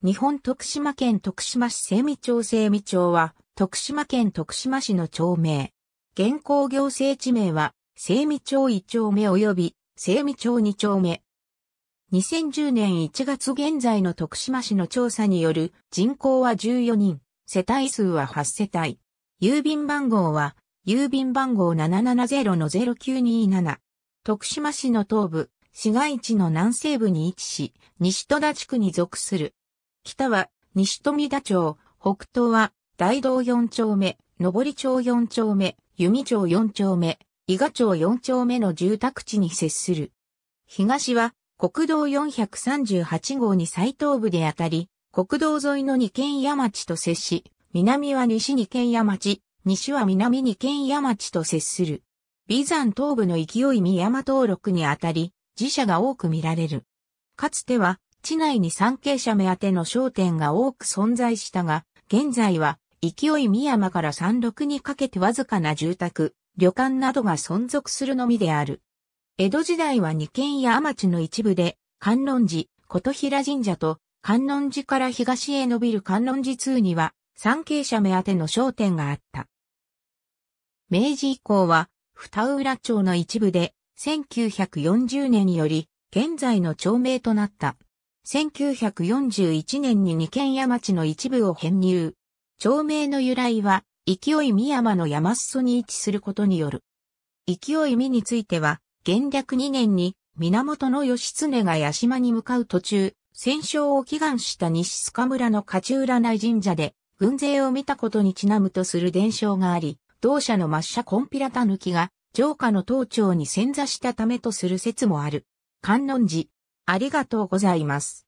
日本徳島県徳島市清美町清美町は、徳島県徳島市の町名。現行行政地名は、清美町1丁目及び、清美町2丁目。2010年1月現在の徳島市の調査による人口は14人、世帯数は8世帯。郵便番号は、郵便番号770-0927。徳島市の東部、市街地の南西部に位置し、西戸田地区に属する。北は西富田町、北東は大道4丁目、上町4丁目、弓町4丁目、伊賀町4丁目の住宅地に接する。東は国道438号に最東部であたり、国道沿いの二軒屋町と接し、南は西二軒屋町、西は南二軒屋町と接する。美山東部の勢い三山登録にあたり、寺社が多く見られる。かつては地内に産経者目当ての商店が多く存在したが、現在は勢い三山から山麓にかけてわずかな住宅、旅館などが存続するのみである。江戸時代は二軒や天地の一部で、観音寺、琴平神社と、観音寺から東へ伸びる観音寺通には、産経者目当ての商店があった。明治以降は、二浦町の一部で、1940年により、現在の町名となった。1941年に二軒山地の一部を編入。町名の由来は、勢い三山の山裾に位置することによる。勢い三については、元略2年に源義経が八島に向かう途中、戦勝を祈願した西須賀村の勝浦内神社で、軍勢を見たことにちなむとする伝承があり、同社の抹茶コンピラタヌキが、城下の東町に潜座したためとする説もある。観音寺、ありがとうございます。